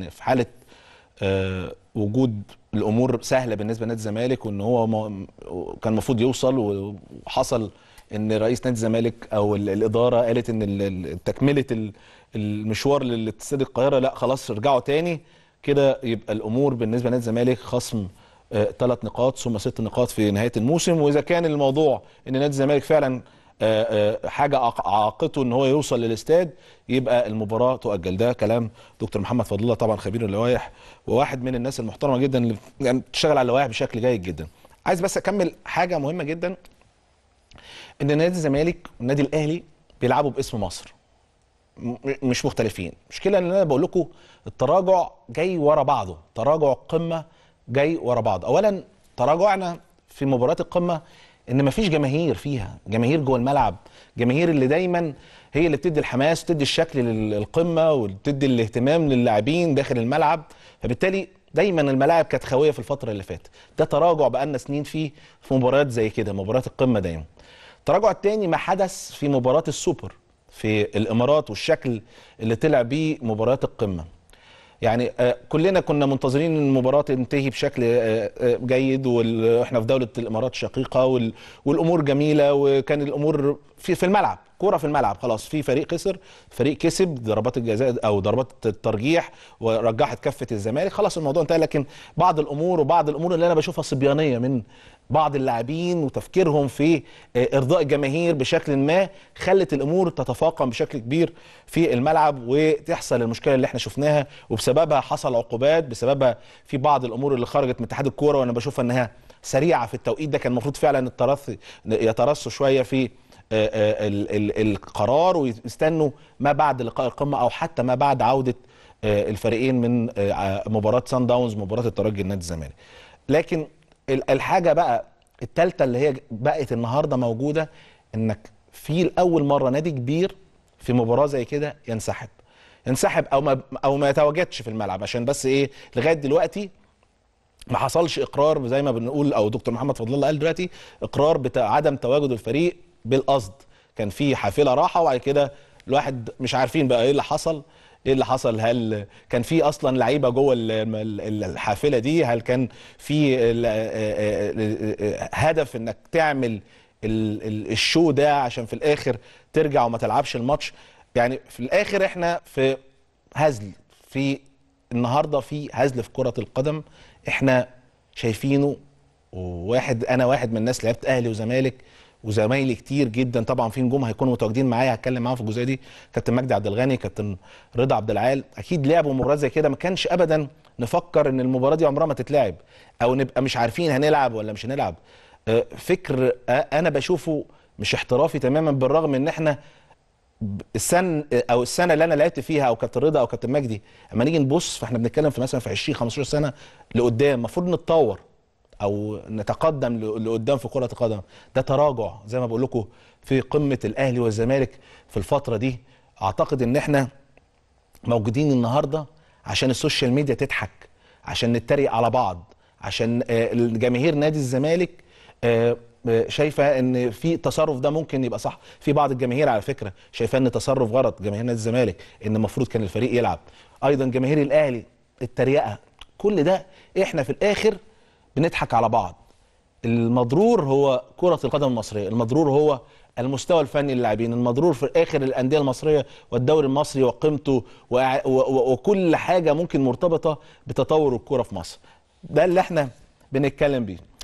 يعني في حاله آه، وجود الامور سهله بالنسبه لنادي الزمالك وان هو كان المفروض يوصل وحصل ان رئيس نادي الزمالك او الاداره قالت ان تكمله المشوار للاستاد القاهره لا خلاص رجعوا تاني كده يبقى الامور بالنسبه لنادي الزمالك خصم ثلاث آه، نقاط ثم ست نقاط في نهايه الموسم واذا كان الموضوع ان نادي الزمالك فعلا آه، آه، حاجه عاقته ان هو يوصل للاستاد يبقى المباراه تؤجل ده كلام دكتور محمد فضل الله طبعا خبير اللوائح وواحد من الناس المحترمه جدا اللي يعني بتشتغل على اللوائح بشكل جيد جدا عايز بس اكمل حاجه مهمه جدا ان نادي الزمالك والنادي الاهلي بيلعبوا باسم مصر مش مختلفين المشكله ان انا بقول لكم التراجع جاي ورا بعضه تراجع القمه جاي ورا بعض اولا تراجعنا في مباراه القمه ان مفيش جماهير فيها جماهير جوه الملعب جماهير اللي دايما هي اللي بتدي الحماس تدي الشكل للقمه وتدي الاهتمام للاعبين داخل الملعب فبالتالي دايما الملاعب كانت خاويه في الفتره اللي فاتت ده تراجع بقالنا سنين فيه في مباريات زي كده مباريات القمه دايما التراجع الثاني ما حدث في مباراه السوبر في الامارات والشكل اللي طلع بيه مباريات القمه يعني آه، كلنا كنا منتظرين ان المباراه تنتهي بشكل آه، آه، جيد واحنا في دوله الامارات شقيقه والامور جميله وكان الامور في الملعب كوره في الملعب خلاص في فريق خسر فريق كسب ضربات الجزاء او ضربات الترجيح ورجحت كفه الزمالك خلاص الموضوع انتهى لكن بعض الامور وبعض الامور اللي انا بشوفها صبيانيه من بعض اللاعبين وتفكيرهم في آه، ارضاء الجماهير بشكل ما خلت الامور تتفاقم بشكل كبير في الملعب وتحصل المشكله اللي احنا شفناها وبسببها حصل عقوبات بسببها في بعض الامور اللي خرجت من اتحاد الكوره وانا بشوفها انها سريعه في التوقيت ده كان المفروض فعلا يترثوا شويه في آه، آه، القرار ويستنوا ما بعد لقاء القمه او حتى ما بعد عوده آه، الفريقين من مباراه سان داونز مباراه الترجي النادي الزمالك لكن الحاجه بقى الثالثه اللي هي بقت النهارده موجوده انك في الاول مره نادي كبير في مباراه زي كده ينسحب ينسحب او ما او ما يتواجدش في الملعب عشان بس ايه لغايه دلوقتي ما حصلش اقرار زي ما بنقول او دكتور محمد فضل الله قال دلوقتي اقرار بتاع عدم تواجد الفريق بالقصد كان في حافله راحه وبعد كده الواحد مش عارفين بقى ايه اللي حصل ايه اللي حصل هل كان في اصلا لعيبه جوه الحافله دي هل كان في آه، آه، آه، هدف انك تعمل الشو ده عشان في الاخر ترجع وما تلعبش الماتش يعني في الاخر احنا في هزل في النهارده في هزل في كره القدم احنا شايفينه وواحد انا واحد من الناس لعبت اهلي وزمالك وزمايلي كتير جدا طبعا في نجوم هيكونوا متواجدين معايا هتكلم معاهم في الجزئيه دي كابتن مجدي عبد الغني كابتن رضا عبد العال اكيد لعبوا مباريات زي كده ما كانش ابدا نفكر ان المباراه دي عمرها ما تتلعب او نبقى مش عارفين هنلعب ولا مش هنلعب أه، فكر أه، انا بشوفه مش احترافي تماما بالرغم ان احنا السن أه، او السنه اللي انا لعبت فيها او كابتن رضا او كابتن مجدي اما نيجي نبص فاحنا بنتكلم في مثلا في 20 15 سنه لقدام المفروض نتطور او نتقدم لقدام في كره القدم ده تراجع زي ما بقول لكم في قمه الاهلي والزمالك في الفتره دي اعتقد ان احنا موجودين النهارده عشان السوشيال ميديا تضحك عشان نتريق على بعض عشان آه، جماهير نادي الزمالك آه، آه، شايفه ان في تصرف ده ممكن يبقى صح في بعض الجماهير على فكره شايفه ان تصرف غلط جماهير نادي الزمالك ان المفروض كان الفريق يلعب ايضا جماهير الاهلي التريقه كل ده احنا في الاخر بنضحك على بعض المضرور هو كرة القدم المصرية المضرور هو المستوى الفني للاعبين المضرور في اخر الانديه المصريه والدوري المصري وقيمته وكل حاجه ممكن مرتبطه بتطور الكرة في مصر ده اللي احنا بنتكلم بيه